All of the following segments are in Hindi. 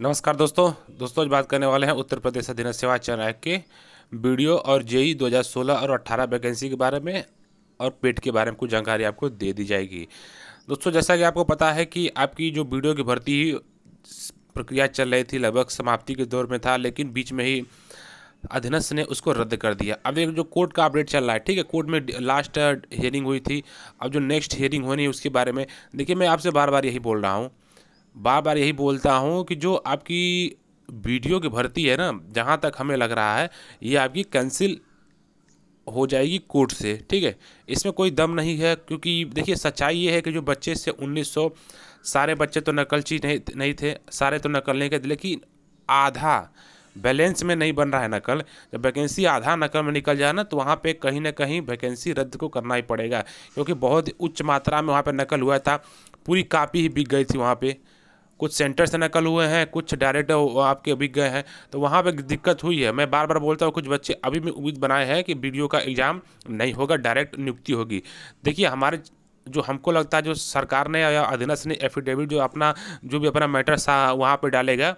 नमस्कार दोस्तों दोस्तों आज बात करने वाले हैं उत्तर प्रदेश अधीन सेवा चयन आयोग के वीडियो और जेई 2016 और 18 वैकेंसी के बारे में और पेट के बारे में कुछ जानकारी आपको दे दी जाएगी दोस्तों जैसा कि आपको पता है कि आपकी जो वीडियो की भर्ती प्रक्रिया चल रही थी लगभग समाप्ति के दौर में था लेकिन बीच में ही अधीनस्थ ने उसको रद्द कर दिया अब एक जो कोर्ट का अपडेट चल रहा है ठीक है कोर्ट में लास्ट हियरिंग हुई थी अब जो नेक्स्ट हियरिंग होनी है उसके बारे में देखिए मैं आपसे बार बार यही बोल रहा हूँ बार बार यही बोलता हूँ कि जो आपकी वीडियो की भर्ती है ना जहाँ तक हमें लग रहा है ये आपकी कैंसिल हो जाएगी कोर्ट से ठीक है इसमें कोई दम नहीं है क्योंकि देखिए सच्चाई ये है कि जो बच्चे से 1900 सारे बच्चे तो नकलची नहीं नहीं थे सारे तो नकल नहीं थे लेकिन आधा बैलेंस में नहीं बन रहा है नकल जब वैकेंसी आधा नकल में निकल जाए ना तो वहाँ पे कहीं ना कहीं वैकेंसी रद्द को करना ही पड़ेगा क्योंकि बहुत उच्च मात्रा में वहाँ पर नकल हुआ था पूरी कापी ही बिक गई थी वहाँ पर कुछ सेंटर से नकल हुए हैं कुछ डायरेक्ट आपके बिक गए हैं तो वहाँ पर दिक्कत हुई है मैं बार बार बोलता हूँ कुछ बच्चे अभी भी उम्मीद बनाए हैं कि वीडियो का एग्ज़ाम नहीं होगा डायरेक्ट नियुक्ति होगी देखिए हमारे जो हमको लगता है जो सरकार ने या अधीनस्थ ने एफिडेविट जो अपना जो भी अपना मैटर वहाँ पर डालेगा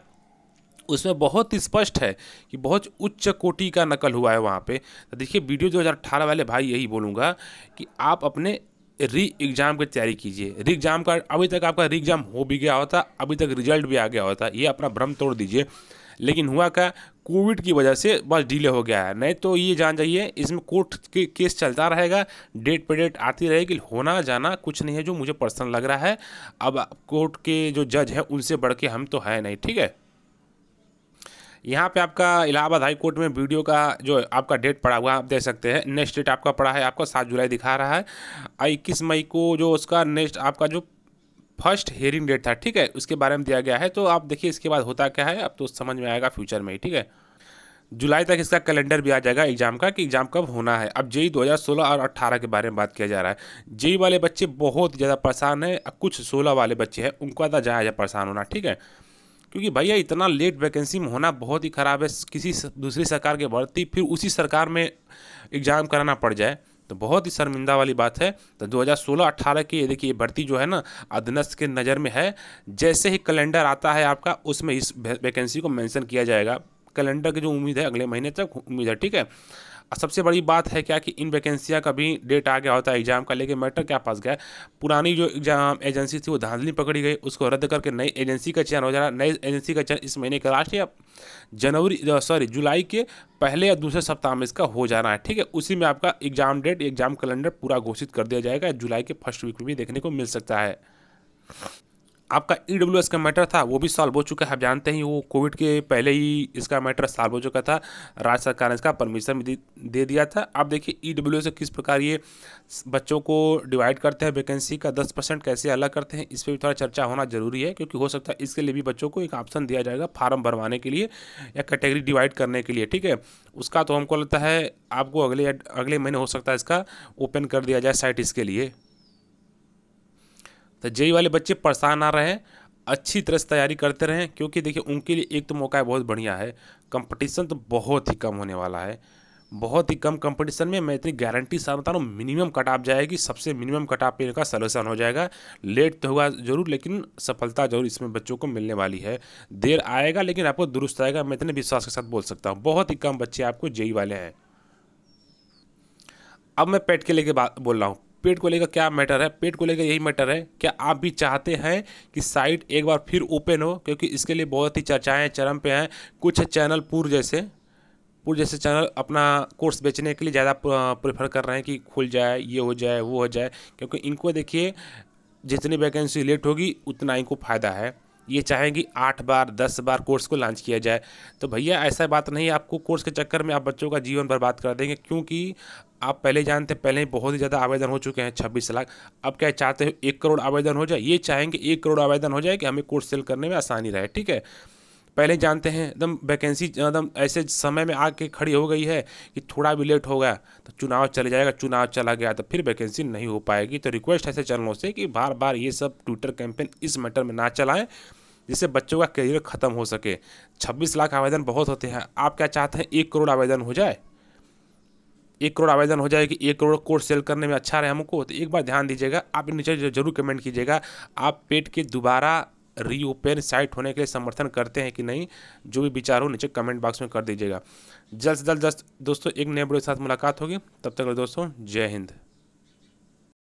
उसमें बहुत स्पष्ट है कि बहुत उच्च कोटि का नकल हुआ है वहाँ पे तो देखिए वीडियो 2018 वाले भाई यही बोलूँगा कि आप अपने री एग्ज़ाम की तैयारी कीजिए री एग्ज़ाम का अभी तक आपका री एग्ज़ाम हो भी गया होता अभी तक रिजल्ट भी आ गया होता ये अपना भ्रम तोड़ दीजिए लेकिन हुआ क्या कोविड की वजह से बस डिले हो गया है नहीं तो ये जान जाइए इसमें कोर्ट के केस चलता रहेगा डेट पे डेट आती रहेगी होना जाना कुछ नहीं है जो मुझे पर्सनल लग रहा है अब कोर्ट के जो जज हैं उनसे बढ़ के हम तो हैं नहीं ठीक है यहाँ पे आपका इलाहाबाद हाई कोर्ट में वीडियो का जो आपका डेट पड़ा हुआ है आप देख सकते हैं नेक्स्ट डेट आपका पड़ा है आपका सात जुलाई दिखा रहा है इक्कीस मई को जो उसका नेक्स्ट आपका जो फर्स्ट हेयरिंग डेट था ठीक है उसके बारे में दिया गया है तो आप देखिए इसके बाद होता क्या है अब तो समझ में आएगा फ्यूचर में ठीक है जुलाई तक इसका कैलेंडर भी आ जाएगा एग्जाम का कि एग्जाम कब होना है अब जेई 2016 और 18 के बारे में बात किया जा रहा है जेई वाले बच्चे बहुत ज़्यादा परेशान हैं कुछ 16 वाले बच्चे हैं उनको तो ज़्यादा ज़्यादा परेशान होना ठीक है क्योंकि भैया इतना लेट वैकेंसी में होना बहुत ही ख़राब है किसी दूसरी सरकार के बढ़ती फिर उसी सरकार में एग्ज़ाम कराना पड़ जाए तो बहुत ही शर्मिंदा वाली बात है तो 2016-18 की ये देखिए भर्ती जो है ना अधनस्थ के नज़र में है जैसे ही कैलेंडर आता है आपका उसमें इस वैकेंसी को मेंशन किया जाएगा कैलेंडर की जो उम्मीद है अगले महीने तक उम्मीद है ठीक है सबसे बड़ी बात है क्या कि इन वैकेंसियाँ का भी डेट आ गया होता है एग्ज़ाम का लेकिन मैटर क्या पास गया पुरानी जो एग्जाम एजेंसी थी वो धांधली पकड़ी गई उसको रद्द करके नई एजेंसी का चयन हो जा रहा नई एजेंसी का चयन इस महीने का लास्ट या जनवरी सॉरी जुलाई के पहले या दूसरे सप्ताह में इसका हो जाना है ठीक है उसी में आपका एग्ज़ाम डेट एग्ज़ाम कैलेंडर पूरा घोषित कर दिया जाएगा जुलाई के फर्स्ट वीक में भी देखने को मिल सकता है आपका ई डब्ल्यू एस का मैटर था वो भी सॉल्व हो चुका है आप जानते हैं वो कोविड के पहले ही इसका मैटर सॉल्व हो चुका था राज्य सरकार ने इसका परमिशन भी दे दिया था आप देखिए ई e डब्ल्यू से किस प्रकार ये बच्चों को डिवाइड करते हैं वैकेंसी का दस परसेंट कैसे अलग करते हैं इस पर भी थोड़ा चर्चा होना जरूरी है क्योंकि हो सकता है इसके लिए भी बच्चों को एक ऑप्शन दिया जाएगा फार्म भरवाने के लिए या कैटेगरी डिवाइड करने के लिए ठीक है उसका तो हमको लगता है आपको अगले अगले महीने हो सकता है इसका ओपन कर दिया जाए साइट इसके लिए तो जेई वाले बच्चे परेशान ना रहें अच्छी तरह से तैयारी करते रहें क्योंकि देखिए उनके लिए एक तो मौका है बहुत बढ़िया है कंपटीशन तो बहुत ही कम होने वाला है बहुत ही कम कंपटीशन में मैं इतनी गारंटी साथ बता रहा हूँ मिनिमम कट ऑफ जाएगी सबसे मिनिमम कट ऑफ इनका सलूशन हो जाएगा लेट तो होगा जरूर लेकिन सफलता जरूर इसमें बच्चों को मिलने वाली है देर आएगा लेकिन आपको दुरुस्त आएगा मैं इतने विश्वास के साथ बोल सकता हूँ बहुत ही कम बच्चे आपको जेई वाले हैं अब मैं पेट के लेके बोल रहा हूँ पेट को लेकर क्या मैटर है पेट को लेकर यही मैटर है क्या आप भी चाहते हैं कि साइट एक बार फिर ओपन हो क्योंकि इसके लिए बहुत ही चर्चाएँ चरम पे हैं कुछ चैनल पूर्व जैसे पूर्व जैसे चैनल अपना कोर्स बेचने के लिए ज़्यादा प्रेफर कर रहे हैं कि खुल जाए ये हो जाए वो हो जाए क्योंकि इनको देखिए जितनी वैकेंसी लेट होगी उतना इनको फ़ायदा है ये चाहेंगी आठ बार दस बार कोर्स को लॉन्च किया जाए तो भैया ऐसा बात नहीं आपको कोर्स के चक्कर में आप बच्चों का जीवन बर्बाद कर देंगे क्योंकि आप पहले जानते हैं पहले ही बहुत ही ज़्यादा आवेदन हो चुके हैं छब्बीस लाख अब क्या चाहते हो एक करोड़ आवेदन हो जाए ये चाहेंगे एक करोड़ आवेदन हो जाए कि हमें कोर्स सेल करने में आसानी रहे ठीक है पहले जानते हैं एकदम वैकेंसी एकदम ऐसे समय में आके खड़ी हो गई है कि थोड़ा भी लेट हो गया तो चुनाव चले जाएगा चुनाव चला गया तो फिर वैकेंसी नहीं हो पाएगी तो रिक्वेस्ट ऐसे चैनलों से कि बार बार ये सब ट्विटर कैंपेन इस मैटर में ना चलाएं जिससे बच्चों का करियर ख़त्म हो सके 26 लाख आवेदन बहुत होते हैं आप क्या चाहते हैं एक करोड़ आवेदन हो जाए एक करोड़ आवेदन हो जाए कि एक करोड़ कोर्स सेल करने में अच्छा रहे हमको तो एक बार ध्यान दीजिएगा आप नीचे जरूर कमेंट कीजिएगा आप पेट के दोबारा रीओपन साइट होने के लिए समर्थन करते हैं कि नहीं जो भी विचार हो नीचे कमेंट बॉक्स में कर दीजिएगा जल्द से जल्द दोस्तों एक नए बड़े के साथ मुलाकात होगी तब तक दोस्तों जय हिंद